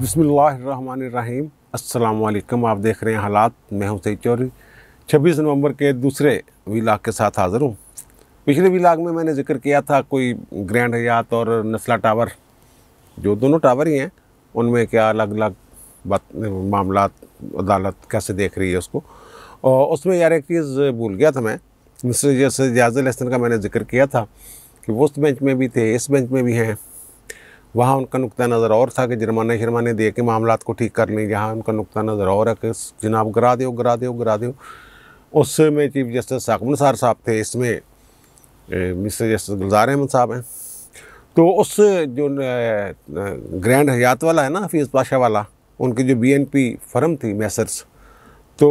बिसमीम् अल्लाम आप देख रहे हैं हालात मैं हूं सही चौरी छब्बीस नवंबर के दूसरे विलाग के साथ हाज़िर हूं पिछले विलाग में मैंने जिक्र किया था कोई ग्रैंड हयात और नस्ला टावर जो दोनों टावर ही हैं उनमें क्या अलग अलग बात मामला अदालत कैसे देख रही है उसको और उसमें यार एक चीज़ भूल गया था मैं मिस्टर जैसे जयाज़ल हसन का मैंने जिक्र किया था कि उस बेंच में भी थे इस बेंच में भी हैं वहाँ उनका नुकता नज़र और था कि जुर्माने शर्माने दे के मामला को ठीक कर लें जहाँ उनका नुकता नज़र और है कि जनाब गिरा दो गिरा दो गिरा दो में चीफ जस्टिस साकम सार साहब थे इसमें मिस्टर जस्टिस गुलजार अहमद साहब हैं तो उस जो ग्रैंड हयात वाला है ना हफीज़ पाशा वाला उनकी जो बी एन पी फर्म थी मैसर्स तो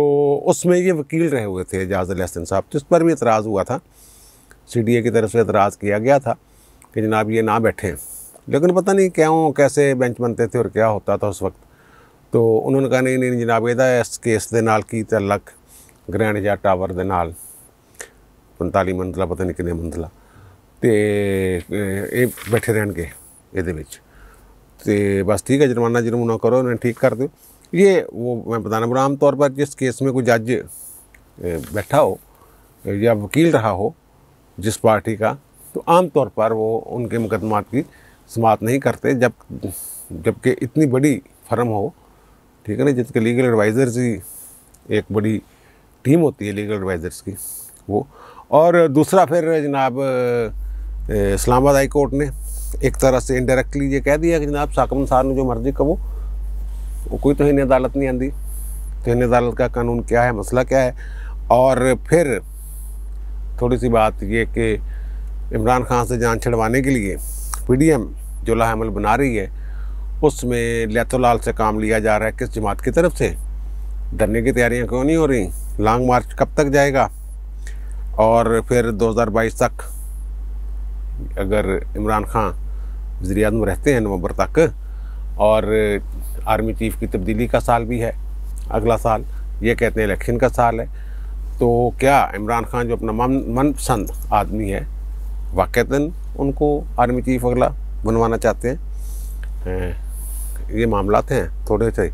उसमें ये वकील रहे हुए थे एजाज अलहसन साहब तो इस पर भी एतराज़ हुआ था सी डी ए की तरफ से एतराज़ किया गया था कि जनाब ये ना हैं लेकिन पता नहीं क्यों कैसे बेंच बनते थे और क्या होता था उस वक्त तो उन्होंने कहा नहीं ਨਹੀਂ ਜਨਾਬ ਇਹਦਾ ਇਸ ਕੇਸ ਦੇ ਨਾਲ ਕੀ ਤਲਕ ਗ੍ਰੈਂਡ ਜਾਂ ਟਾਵਰ ਦੇ ਨਾਲ 45 ਮੰਜ਼ਲਾ ਪਤਾ ਨਹੀਂ ਕਿੰਨੇ ਮੰਜ਼ਲਾ ਤੇ ਇਹ ਬੈਠੇ ਰਹਿਣਗੇ ਇਹਦੇ ਵਿੱਚ ਤੇ ਬਸ ਠੀਕ ਹੈ ਜੁਰਮਾਨਾ ਜੁਰਮਾਨਾ ਕਰੋ ਨਾ ਠੀਕ ਕਰ ਦਿਓ ये वो मैं बताना आम तौर पर जिस केस में कोई जज बैठा हो या वकील रहा हो जिस पार्टी का तो आमतौर पर वो उनके मुकदमात की समाप्त नहीं करते जब जबकि इतनी बड़ी फर्म हो ठीक है ना जिसके लीगल एडवाइज़र्स ही एक बड़ी टीम होती है लीगल एडवाइज़र्स की वो और दूसरा फिर जनाब इस्लामाबाद हाई कोर्ट ने एक तरह से इनडायरेक्टली ये कह दिया कि जनाब साकम साहब ने जो मर्जी कहो वो कोई तो इन अदालत नहीं तो इन अदालत का कानून क्या है मसला क्या है और फिर थोड़ी सी बात ये कि इमरान खान से जान छिड़वाने के लिए पीडीएम जो लाहमल बना रही है उसमें लैतोलाल से काम लिया जा रहा है किस जमात की तरफ से धरने की तैयारियां क्यों नहीं हो रही लॉन्ग मार्च कब तक जाएगा और फिर 2022 तक अगर इमरान खान वजी अजम रहते हैं नवंबर तक और आर्मी चीफ की तब्दीली का साल भी है अगला साल ये कहते हैं इलेक्शन का साल है तो क्या इमरान खान जो अपना मन मनपसंद आदमी है वाक़ता उनको आर्मी चीफ अगला बनवाना चाहते हैं ये मामला हैं थोड़े से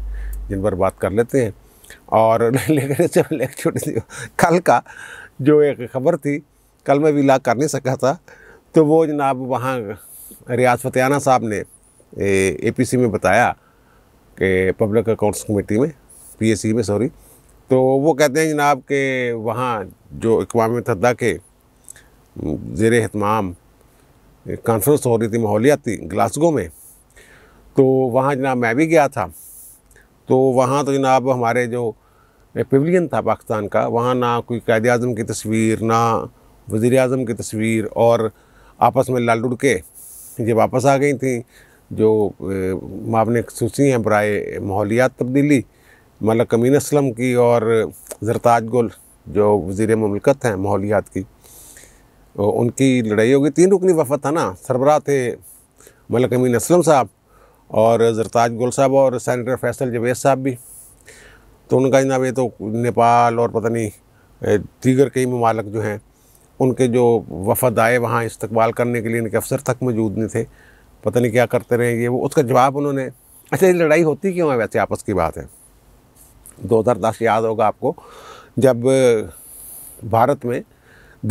जिन पर बात कर लेते हैं और लेकर चल छोटी सी कल का जो एक खबर थी कल मैं भी ला कर नहीं सका था तो वो जनाब वहाँ रियाज फतेहाना साहब ने ए पी में बताया कि पब्लिक अकाउंट्स कमेटी में पी में सॉरी तो वो कहते हैं जनाब के वहाँ जो इकवाम मतदा के जेर अहतमाम कॉन्फ्रेंस तो हो रही थी माहौलियाती ग्लासगो में तो वहाँ जनाब मैं भी गया था तो वहाँ तो जनाब हमारे जो पवेलियन था पाकिस्तान का वहाँ ना कोई कैद अजम की तस्वीर ना वज़ी अजम की तस्वीर और आपस में लाल लुड़ के ये वापस आ गई थी जो मापने खूसी हैं बरए माहौलियात तब्दीली मलक कमीन असलम की और जरताज गुल जो वज़ी ममलकत हैं माहौलियात की उनकी लड़ाई होगी तीन रुकनी वफद था ना सरबरा थे मलिक अमीन असलम साहब और जरताज गुल साहब और सैनिटर फैसल जवेद साहब भी तो उनका जनाब ये तो नेपाल और पता नहीं दीगर कई ममालक जो हैं उनके जो वफद आए वहाँ इस्तबाल करने के लिए इनके अफसर तक मौजूद नहीं थे पता नहीं क्या करते रहे ये वो उसका जवाब उन्होंने अच्छा ये लड़ाई होती क्यों है वैसे आपस की बात है दो हज़ार दस याद होगा आपको जब भारत में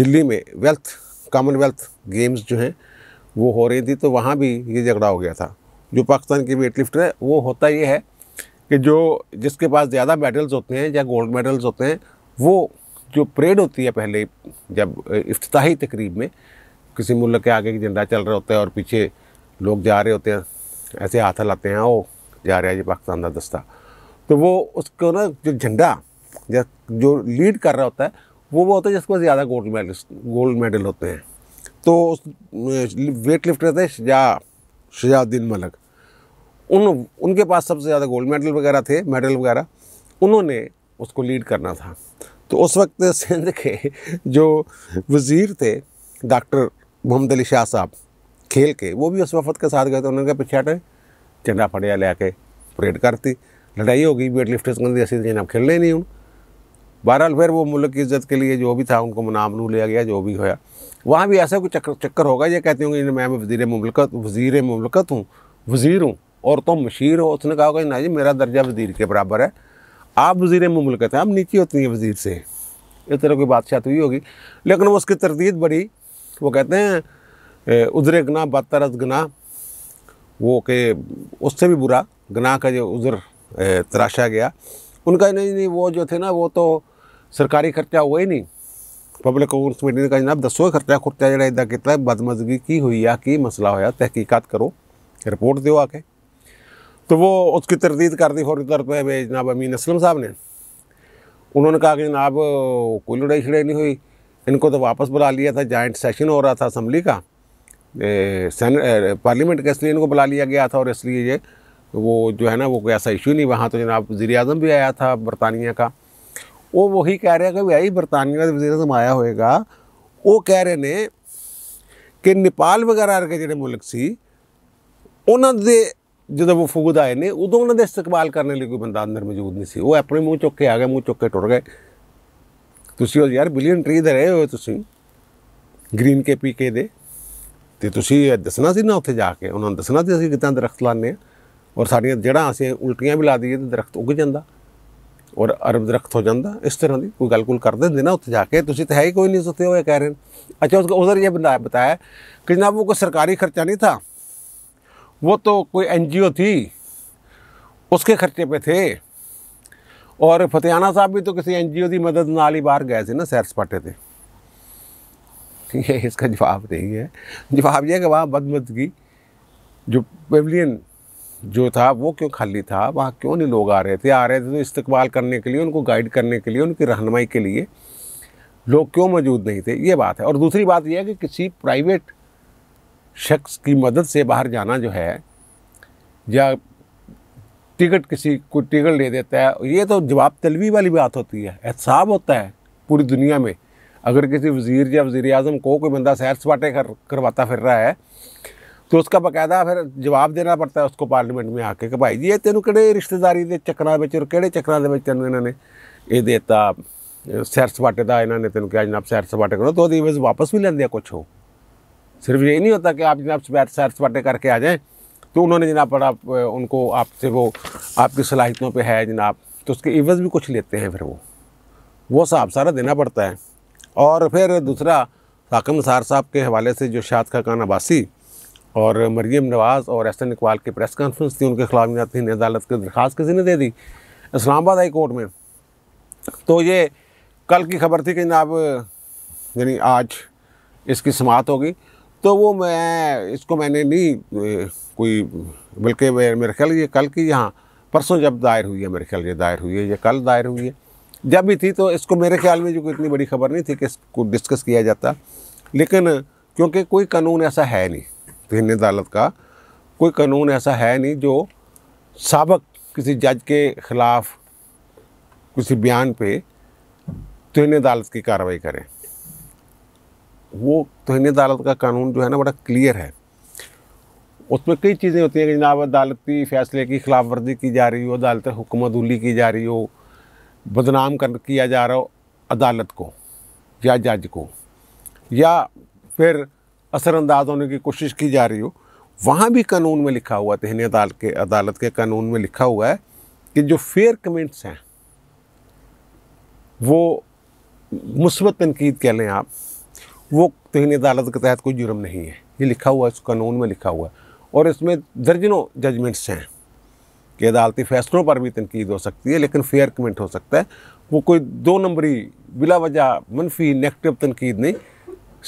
दिल्ली में वेल्थ कॉमनवेल्थ गेम्स जो हैं वो हो रही थी तो वहाँ भी ये झगड़ा हो गया था जो पाकिस्तान के वेट लिफ्टर है वो होता ये है कि जो जिसके पास ज़्यादा मेडल्स होते हैं या गोल्ड मेडल्स होते हैं वो जो परेड होती है पहले जब इफ्ताही तकरीब में किसी मुल्क के आगे झंडा चल रहा होता है और पीछे लोग जा रहे होते हैं ऐसे हाथ हिलाते हैं ओ जा रहा है ये पाकिस्तान का दस्ता तो वो उसको ना जो झंडा या जो लीड कर रहा होता है वो वो होता है जिसको ज़्यादा गोल्ड मेडल गोल्ड मेडल होते हैं तो उस वेट लिफ्टर थे शजा शजाउद्दीन मलक उन उनके पास सबसे ज़्यादा गोल्ड मेडल वगैरह थे मेडल वगैरह उन्होंने उसको लीड करना था तो उस वक्त सिंध के जो वज़ीर थे डॉक्टर मोहम्मद अली शाह साहब खेल के वो भी उस वफद के साथ गए थे उन्होंने कहा पीछे हटे झंडा फटिया ले आके परेड करती लड़ाई हो गई वेट लिफ्टर्स के अंदर जनाब खेलने नहीं हूँ बहरहाल फिर वो मुल्क की इज्जत के लिए जो भी था उनको मनामनू लिया गया जो भी होया वहाँ भी ऐसा कोई चक्कर चक्कर होगा ये कहते होंगे मैं वजीर ममलकत वज़ी ममलकत हूँ वज़ीर हूँ और तुम तो मशीर हो उसने कहा होगा ना जी मेरा दर्जा वज़ीर के बराबर है आप वज़ीर ममलकत हैं आप नीचे होती हैं वज़ीर से इस तरह की बादशाह हुई होगी लेकिन वो उसकी तरदीद बड़ी वो कहते हैं उजर गना बदतर गना वो के उससे भी बुरा गना का जो उज़र तराशा गया उनका नहीं नहीं वो जो थे ना वो तो ਸਰਕਾਰੀ ਖਰਚਾ ਹੋਇਆ ਹੀ ਨਹੀਂ ਪਬਲਿਕ ਅਕਾਊਂਟਸ ਮੀਟਿੰਗ ਕਾ जनाब दसो खर्चा खुर्चा जरा इदा किया बदमजगी की हुई है की मसला होया तहकीक़त करो रिपोर्ट दो आके तो वो उसकी तरदीद कर दी फौरी तौर पर जनाब अमीन असलम साहब ने उन्होंने कहा कि जनाब कोई लड़ाई छड़ाई नहीं हुई इनको तो वापस बुला लिया था जॉइंट सेशन हो रहा था असम्बली का पार्लियामेंट का इसलिए इनको बुला लिया गया था और इसलिए ये वो जो है ना वो कोई ऐसा इशू नहीं वहाँ तो जनाब वजी भी आया था बरतानिया का ਉਹ ਉਹੀ ਕਹਿ ਰਿਹਾ ਕਿ ਭਾਈ ਬਰਤਾਨੀਆ ਦੇ ਵਜ਼ੀਰ ਅਜ਼ਮ ਆਇਆ ਹੋਏਗਾ ਉਹ ਕਹਿ ਰਹੇ ਨੇ ਕਿ ਨੇਪਾਲ ਵਗੈਰਾ ਵਰਗੇ ਜਿਹੜੇ ਮੁਲਕ ਸੀ ਉਹਨਾਂ ਦੇ ਜਦੋਂ ਵਫੂਦ ਆਏ ਨੇ ਉਦੋਂ ਉਹਨਾਂ ਦੇ ਇਸਤਕਬਾਲ ਕਰਨ ਲਈ ਕੋਈ ਬੰਦਾ ਅੰਦਰ ਮੌਜੂਦ ਨਹੀਂ ਸੀ ਉਹ ਆਪਣੇ ਮੂੰਹ ਚੁੱਕ ਕੇ ਆ ਗਏ ਮੂੰਹ ਚੁੱਕ ਕੇ ਟੁਰ ਗਏ ਤੁਸੀਂ ਉਹ ਯਾਰ ਬਿਲੀਅਨ ਟਰੀ ਦੇ ਰਹੇ ਹੋ ਤੁਸੀਂ ਗ੍ਰੀਨ ਕੇ ਪੀਕੇ ਦੇ ਤੇ ਤੁਸੀਂ ਇਹ ਦੱਸਣਾ ਸੀ ਨਾ ਉੱਥੇ ਜਾ ਕੇ ਉਹਨਾਂ ਨੂੰ ਦੱਸਣਾ ਸੀ ਅਸੀਂ ਕਿਤਾਂ ਦਰਖਤ ਲਾਣੇ ਆ ਔਰ ਸਾਡੀਆਂ ਜੜਾਂ ਅਸੀਂ ਉਲਟੀਆਂ ਵੀ ਲਾ ਦਈਏ ਤੇ ਦਰਖਤ ਉੱਗ ਜਾਂਦਾ और अरब दरख्त हो जाता इस तरह की कोई गल गुल कर देंगे ना ਉੱਥੇ जाके ਕੇ ਤੁਸੀਂ ही कोई नहीं सोते हुए कह रहे हैं अच्छा उसका उधर ये बंदा बताया कि जनाब वो कोई सरकारी खर्चा नहीं था वो तो कोई ओ थी उसके खर्चे पे थे और फतेहाना साहब भी तो किसी ओ की मदद नाल ही बाहर गए थे ना सैर सपाटे थे ये इसका जवाब नहीं है जवाब यह कि वहाँ बदमदगी जो पेवलियन जो था वो क्यों खाली था वहाँ क्यों नहीं लोग आ रहे थे आ रहे थे तो इस्तकबाल करने के लिए उनको गाइड करने के लिए उनकी रहनमाई के लिए लोग क्यों मौजूद नहीं थे ये बात है और दूसरी बात यह है कि किसी प्राइवेट शख्स की मदद से बाहर जाना जो है या टिकट किसी को टिकट ले देता है ये तो जवाब तलबी वाली बात होती है एहसाब होता है पूरी दुनिया में अगर किसी वजीर या वजीर अजम को कोई बंदा सैर सपाटे कर करवाता फिर रहा है तो उसका ਬਕਾਇਦਾ फिर जवाब देना पड़ता है उसको ਮੇ में आके कि भाई ਜੀ ਇਹ ਤੈਨੂੰ ਕਿਹੜੇ ਰਿਸ਼ਤੇਦਾਰੀ ਦੇ ਚੱਕਰਾਂ ਵਿੱਚ ਔਰ ਕਿਹੜੇ ਚੱਕਰਾਂ ਦੇ ਵਿੱਚ ਤੈਨੂੰ ਇਹਨਾਂ ਨੇ ਇਹ ਦੇਤਾ ਸੈਰ ਸਪਾਟੇ ਦਾ ਇਹਨਾਂ ਨੇ ਤੈਨੂੰ ਕਿਹਾ ਜਨਾਬ ਸੈਰ ਸਪਾਟੇ ਕਰੋ कुछ हो सिर्फ ये नहीं होता कि आप जनाब सैर सपाटे करके आ जाएँ तो उन्होंने जनाब बड़ा उनको आपसे वो आपकी सलाहियतों पे है जनाब तो उसके इवज़ भी कुछ लेते हैं फिर वो वो हिसाब सारा देना पड़ता है और फिर दूसरा साकम सार साहब के हवाले से जो शाद का खाकान अब्बासी और मरीम नवाज़ और एस एन इकबाल की प्रेस कॉन्फ्रेंस थी उनके खिलाफ जाती ने अदालत की दरख्वास्त किसी ने दे दी इस्लामाबाद हाई कोर्ट में तो ये कल की खबर थी कि जनाब यानी आज इसकी समात होगी तो वो मैं इसको मैंने नहीं कोई बल्कि मेरे ख्याल ये कल की यहाँ परसों जब दायर हुई है मेरे ख्याल ये दायर हुई है ये कल दायर हुई है जब भी थी तो इसको मेरे ख्याल में जो कोई इतनी बड़ी खबर नहीं थी कि इसको डिस्कस किया जाता लेकिन क्योंकि कोई कानून ऐसा है नहीं सकते हैं अदालत का कोई कानून ऐसा है नहीं जो सबक किसी जज के ख़िलाफ़ किसी बयान पे तोहन अदालत की कार्रवाई करें वो तोहन अदालत का कानून जो है ना बड़ा क्लियर है उसमें कई चीज़ें होती हैं कि जनाब अदालती फ़ैसले की खिलाफ वर्जी की जा रही हो अदालत हुक्मदुली की जा रही हो बदनाम कर किया जा रहा हो अदालत को या जज को या फिर असरअंदाज होने की कोशिश की जा रही हो वहाँ भी कानून में लिखा हुआ तहनी अदालत के अदालत के कानून में लिखा हुआ है कि जो फेयर कमेंट्स हैं वो मुस्बत तनकीद कह लें आप वो तहनी अदालत के तहत कोई जुर्म नहीं है ये लिखा हुआ है इस कानून में लिखा हुआ है और इसमें दर्जनों जजमेंट्स हैं कि अदालती फैसलों पर भी तनकीद हो सकती है लेकिन फेयर कमेंट हो सकता है वो कोई दो नंबरी बिला वजह मनफी नेगेटिव तनकीद नहीं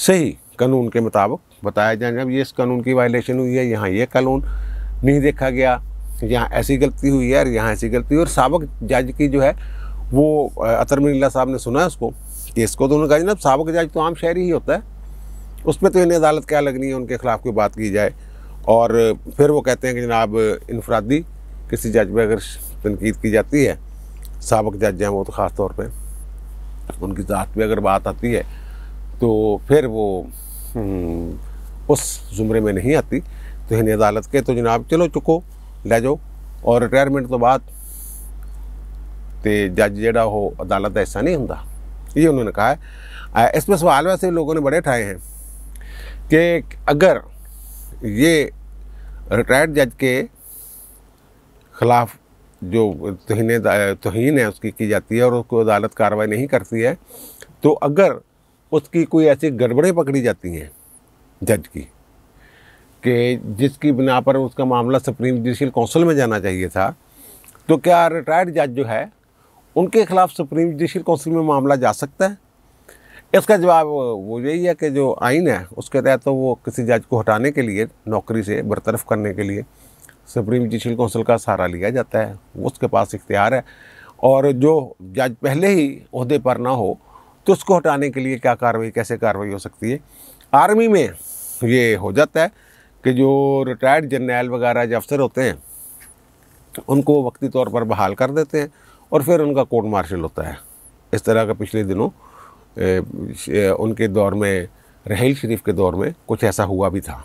सही कानून के मुताबिक बताया जाए जब ये इस कानून की वायलेशन हुई है यहाँ ये कानून नहीं देखा गया यहाँ ऐसी गलती हुई है और यहाँ ऐसी गलती हुई और सबक जज की जो है वो अतर मिल्ला साहब ने सुना है उसको केस को तो उन्होंने कहा जनाब सबक जज तो आम शहरी ही होता है उस पर तो इन्हें अदालत क्या लगनी है उनके ख़िलाफ़ कोई बात की जाए और फिर वो कहते हैं कि जनाब इनफरादी किसी जज पर अगर तनकीद की जाती है सबक जज हैं वो तो ख़ास तौर पर उनकी ज़ात पर अगर बात आती है तो फिर वो हम्म, उस ज़ुमरे में नहीं आती तो इन अदालत के तो जनाब चलो चुको ले जाओ और रिटायरमेंट तो बाद तो जज जोड़ा हो अदालत ऐसा नहीं होंगे ये उन्होंने कहा है इसमें सवाल वैसे लोगों ने बड़े उठाए हैं कि अगर ये रिटायर्ड जज के ख़िलाफ़ जो तोहन तोहन है उसकी की जाती है और उसको अदालत कार्रवाई नहीं करती है तो अगर उसकी कोई ऐसी गड़बड़ें पकड़ी जाती हैं जज की कि जिसकी बिना पर उसका मामला सुप्रीम जुडिशियल काउंसिल में जाना चाहिए था तो क्या रिटायर्ड जज जो है उनके खिलाफ सुप्रीम जुडिशल काउंसिल में मामला जा सकता है इसका जवाब वो यही है कि जो आइन है उसके तहत तो वो किसी जज को हटाने के लिए नौकरी से बरतरफ करने के लिए सुप्रीम जुडिशल काउंसिल का सहारा लिया जाता है उसके पास इख्तियार है और जो जज पहले ही अहदे पर ना हो तो उसको हटाने के लिए क्या कार्रवाई कैसे कार्रवाई हो सकती है आर्मी में ये हो जाता है कि जो रिटायर्ड जनरल वगैरह जो अफसर होते हैं उनको वक्ती तौर पर बहाल कर देते हैं और फिर उनका कोर्ट मार्शल होता है इस तरह का पिछले दिनों ए, उनके दौर में रहील शरीफ के दौर में कुछ ऐसा हुआ भी था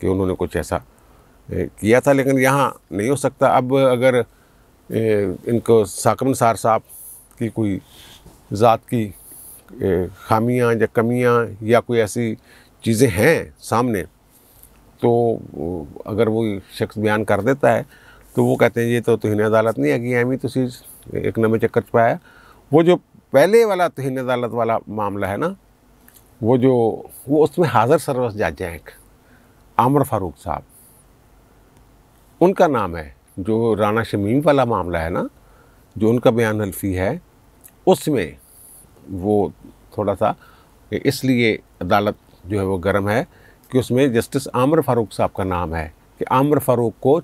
कि उन्होंने कुछ ऐसा किया था लेकिन यहाँ नहीं हो सकता अब अगर इनको साकमसार सार साहब की कोई ज़ात की खामियां या कमियां या कोई ऐसी चीज़ें हैं सामने तो अगर वो शख्स बयान कर देता है तो वो कहते हैं ये तो तुहन अदालत नहीं है हैगी एवं तुम एक नवे चक्कर पाया वो जो पहले वाला तुहन अदालत वाला मामला है ना वो जो वो उसमें हाज़र सर्वस जज हैं एक आमर फारूक साहब उनका नाम है जो राना शमीम वाला मामला है ना जो उनका बयान हल्फी है उसमें वो थोड़ा सा इसलिए अदालत जो है वो गर्म है कि उसमें जस्टिस आमर फारूक साहब का नाम है कि आमर फारूक को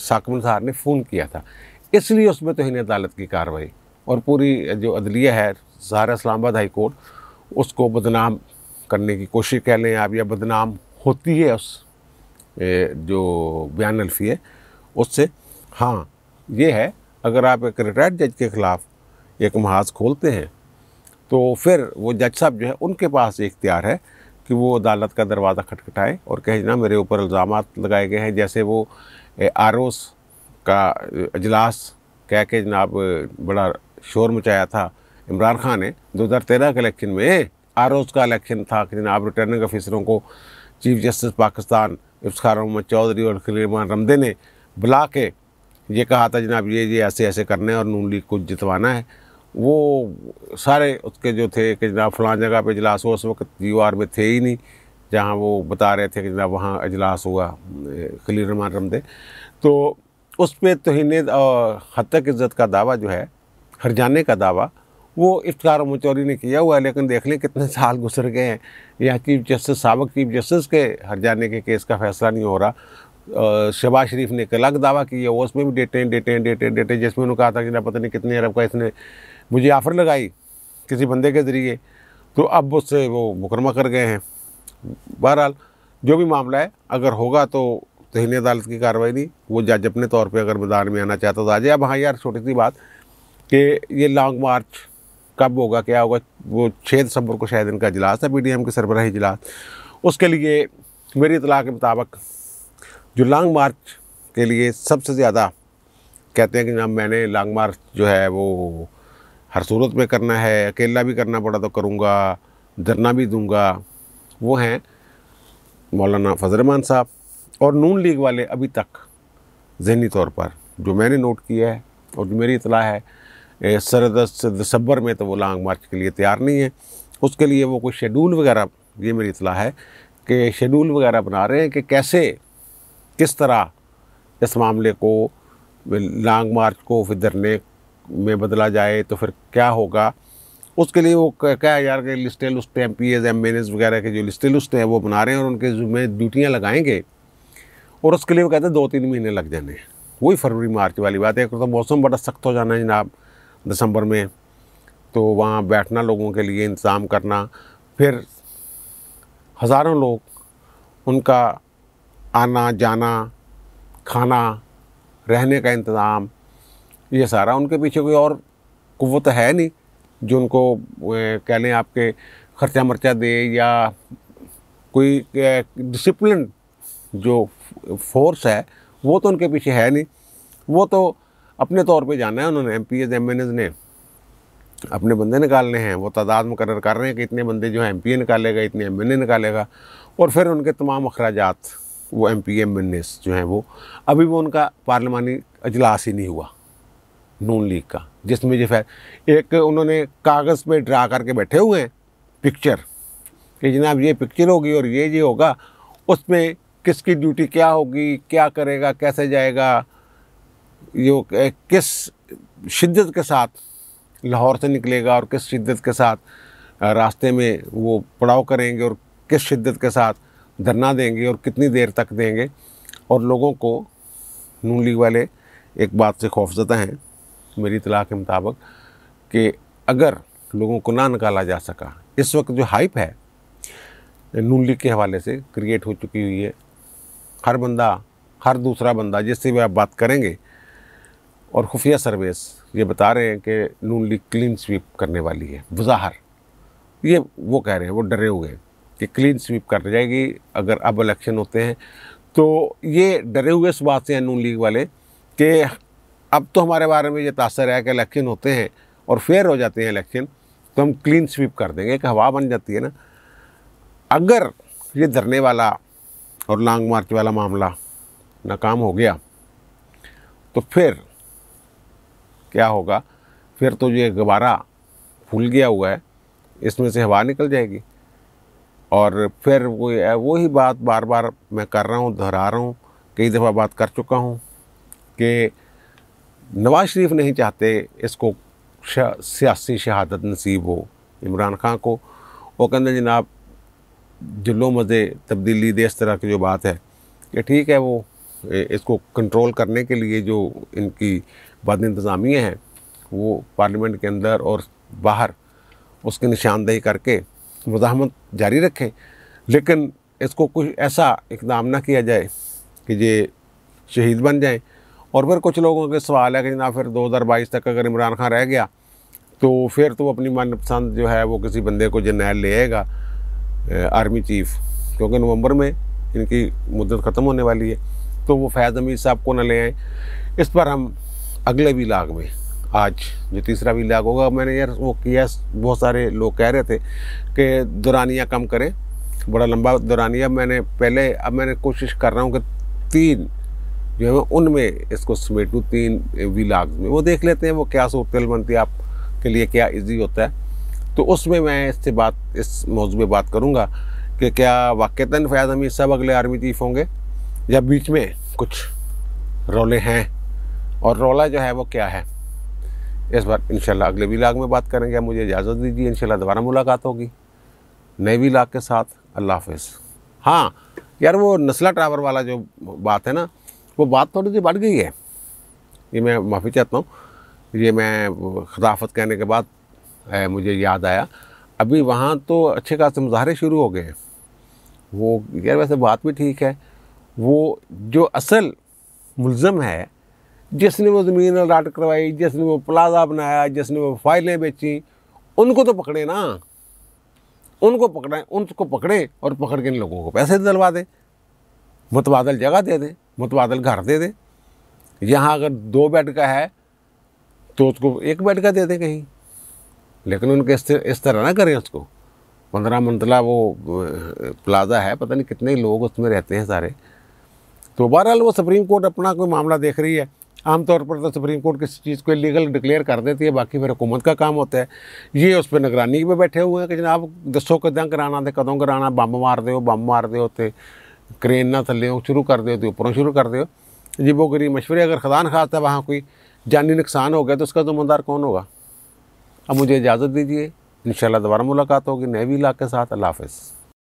साकमन साहर ने फ़ोन किया था इसलिए उसमें तो इन्हें अदालत की कार्रवाई और पूरी जो अदलिया है सहारा इस्लामाबाद हाई कोर्ट उसको बदनाम करने की कोशिश कह लें आप या बदनाम होती है उस जो बयान अल्फी है उससे हाँ ये है अगर आप एक रिटायर्ड जज के ख़िलाफ एक महाज खोलते हैं तो फिर वो जज साहब जो है उनके पास इख्तियार है कि वो अदालत का दरवाज़ा खटखटाएं और कहे ना मेरे ऊपर इल्ज़ाम लगाए गए हैं जैसे वो ओस का अजलास कह के जनाब बड़ा शोर मचाया था इमरान खान ने दो हज़ार तेरह के इलेक्शन में ओस का इलेक्शन था कि जनाब रिटर्निंग ऑफिसरों को चीफ जस्टिस पाकिस्तान इफ्तार मोहम्मद चौधरी और खलीमान रमदे ने बुला के ये कहा था जनाब ये ये ऐसे ऐसे करने और नून लीग को जितवाना है वो सारे उसके जो थे कि जनाब फलां जगह पे इजलास हुआ उस वक्त यू आर में थे ही नहीं जहाँ वो बता रहे थे कि जनाब वहाँ इजलास हुआ खलील रहमान रमदे तो उस पर तोहन और हतक इज़्ज़त का दावा जो है हर जाने का दावा वो इफ्तार मचौरी ने किया हुआ है लेकिन देख लें कितने साल गुजर गए हैं यहाँ चीफ जस्टिस सबक चीफ जस्टिस के हर जाने के केस का फैसला नहीं हो रहा शहबाज शरीफ ने एक अलग दावा किया वो उसमें भी डेटें डेटें डेटें डेटें जिसमें उन्होंने कहा था कि ना पता नहीं कितने अरब का इसने मुझे ऑफर लगाई किसी बंदे के ज़रिए तो अब उससे वो मुकरमा कर गए हैं बहरहाल जो भी मामला है अगर होगा तो तहनी अदालत की कार्रवाई नहीं वो जज अपने तौर पे अगर मैदान में आना चाहता तो आ जाए अब हाँ यार छोटी सी बात कि ये लॉन्ग मार्च कब होगा क्या होगा वो छः दिसंबर को शायद इनका इजलास है पी डी एम के सरबराह इजलास उसके लिए मेरी इतला के मुताबिक जो लॉन्ग मार्च के लिए सबसे ज़्यादा कहते हैं कि जब मैंने लॉन्ग मार्च जो है वो हर सूरत में करना है अकेला भी करना पड़ा तो करूँगा धरना भी दूँगा वो हैं मौलाना फजरमान साहब और नून लीग वाले अभी तक जहनी तौर पर जो मैंने नोट किया है और जो मेरी इतला है सरदस दिसंबर में तो वो लॉन्ग मार्च के लिए तैयार नहीं है उसके लिए वो कोई शेड्यूल वगैरह ये मेरी इतला है कि शेड्यूल वगैरह बना रहे हैं कि कैसे किस तरह इस मामले को लॉन्ग मार्च को फिर धरने में बदला जाए तो फिर क्या होगा उसके लिए वो क्या है यार कि लिस्टें लुस्टें M P As M N S वगैरह के जो लिस्टें लुस्ते हैं वो बना रहे हैं और उनके जुम्मे ड्यूटियाँ लगाएंगे और उसके लिए वो कहते हैं दो तीन महीने लग जाने वही फरवरी मार्च वाली बात है एक तो, तो मौसम बड़ा सख्त हो जाना है जनाब दिसंबर में तो वहाँ बैठना लोगों के लिए इंतज़ाम करना फिर हज़ारों लोग उनका आना जाना खाना रहने का इंतज़ाम ये सारा उनके पीछे कोई और कुत है नहीं जो उनको कह लें आपके खर्चा मर्चा दे या कोई डिसिप्लिन जो फोर्स है वो तो उनके पीछे है नहीं वो तो अपने तौर पे जाना है उन्होंने M P As M N As ने अपने बंदे निकालने हैं वो तादाद मुकर कर रहे हैं कि इतने बंदे जो हैं एम पी ए निकालेगा इतने एम एन ए निकालेगा और फिर उनके तमाम अखराज वो M P M N S जो हैं वो अभी वो उनका पार्लिमानी अजलास ही नहीं हुआ नून लीग का जिसमें जो है एक उन्होंने कागज़ पे ड्रा करके बैठे हुए हैं पिक्चर कि जनाब ये पिक्चर होगी और ये ये होगा उसमें किसकी ड्यूटी क्या होगी क्या करेगा कैसे जाएगा ये किस शिद्दत के साथ लाहौर से निकलेगा और किस शिद्दत के साथ रास्ते में वो पड़ाव करेंगे और किस शिद्दत के साथ धरना देंगे और कितनी देर तक देंगे और लोगों को नून लीग वाले एक बात से खौफजदा हैं मेरी इतला के मुताबिक कि अगर लोगों को ना निकाला जा सका इस वक्त जो हाइप है नून लीग के हवाले से क्रिएट हो चुकी हुई है हर बंदा हर दूसरा बंदा जिससे भी आप बात करेंगे और खुफिया सर्विस ये बता रहे हैं कि नून लीग क्लीन स्वीप करने वाली है वजाहर ये वो कह रहे हैं वो डरे हुए हैं कि क्लीन स्वीप कर जाएगी अगर अब इलेक्शन होते हैं तो ये डरे हुए इस बात से हैं नून लीग वाले कि अब तो हमारे बारे में ये तासर है कि इलेक्शन होते हैं और फेयर हो जाते हैं इलेक्शन तो हम क्लीन स्वीप कर देंगे एक हवा बन जाती है ना अगर ये धरने वाला और लॉन्ग मार्च वाला मामला नाकाम हो गया तो फिर क्या होगा फिर तो ये गबारा फूल गया हुआ है इसमें से हवा निकल जाएगी और फिर वो वही बात बार बार मैं कर रहा हूँ दोहरा रहा हूँ कई दफ़ा बात कर चुका हूँ कि नवाज शरीफ नहीं चाहते इसको सियासी शहादत नसीब हो इमरान खान को वो कहते जनाब जुल्लो मज़े तब्दीली दे इस तरह की जो बात है कि ठीक है वो इसको कंट्रोल करने के लिए जो इनकी बद इंतज़ामिया हैं वो पार्लियामेंट के अंदर और बाहर उसकी निशानदेही करके मुजामत जारी रखें लेकिन इसको कुछ ऐसा इकदाम ना किया जाए कि ये शहीद बन जाएँ और फिर कुछ लोगों के सवाल है कि जनाब फिर 2022 तक अगर इमरान खान रह गया तो फिर तो अपनी मनपसंद जो है वो किसी बंदे को जर्नैल ले आएगा आर्मी चीफ क्योंकि नवंबर में इनकी मुद्दत ख़त्म होने वाली है तो वो फैज़ अमीर साहब को ना ले आए इस पर हम अगले भी लाग में आज जो तीसरा भी लाग होगा मैंने यार वो किया बहुत सारे लोग कह रहे थे कि दुरानिया कम करें बड़ा लंबा दुरानिया मैंने पहले अब मैंने कोशिश कर रहा हूँ कि तीन जो है उनमें इसको समेटू तीन विलाग्स में वो देख लेते हैं वो क्या सूरत बनती है आपके लिए क्या ईजी होता है तो उसमें मैं इससे बात इस मौजू में बात करूँगा कि क्या वाक़ता फयाज अमीर साहब अगले आर्मी चीफ होंगे या बीच में कुछ रोले हैं और रोला जो है वो क्या है इस बार इंशाल्लाह अगले विलाग में बात करेंगे आप मुझे इजाज़त दीजिए शाला दोबारा मुलाकात होगी नए विलाग के साथ अल्लाह हाफ हाँ यार वो नस्ला टावर वाला जो बात है ना वो बात थोड़ी तो सी बढ़ गई है ये मैं माफ़ी चाहता हूँ ये मैं खिलाफत कहने के बाद ए, मुझे याद आया अभी वहाँ तो अच्छे खासे मुजाहरे शुरू हो गए हैं वो यार वैसे बात भी ठीक है वो जो असल मुलम है जिसने वो ज़मीन अलाट करवाई जिसने वो प्लाजा बनाया जिसने वो फाइलें बेची उनको तो पकड़े ना उनको पकड़ें उनको पकड़ें और पकड़ के इन लोगों को पैसे दिलवा दें मुतबादल जगह दे दें मुतबादल घर दे दें यहाँ अगर दो बेड का है तो उसको एक बेड का दे दें कहीं लेकिन उनके इस, तरह ना करें उसको पंद्रह मंजिला वो प्लाजा है पता नहीं कितने लोग उसमें रहते हैं सारे तो बहरहाल वो सुप्रीम कोर्ट अपना कोई मामला देख रही है आमतौर पर तो सुप्रीम कोर्ट किसी चीज़ को लीगल डिक्लेयर कर देती है बाकी फिर हुकूमत का काम होता है ये उस पर निगरानी में बैठे हुए हैं कि जनाब दसो कदम कराना थे कदों कराना बम मार दो बम मार दो ते क्रेन ना थले हो शुरू कर दो तो ऊपरों शुरू कर दो वो गरीब मशवरे अगर खदान खाता है वहाँ कोई जानी नुकसान हो गया तो उसका जुम्मेदार कौन होगा अब मुझे इजाज़त दीजिए इन दोबारा मुलाकात होगी नए भी इलाके के साथ अल्लाह हाफिज़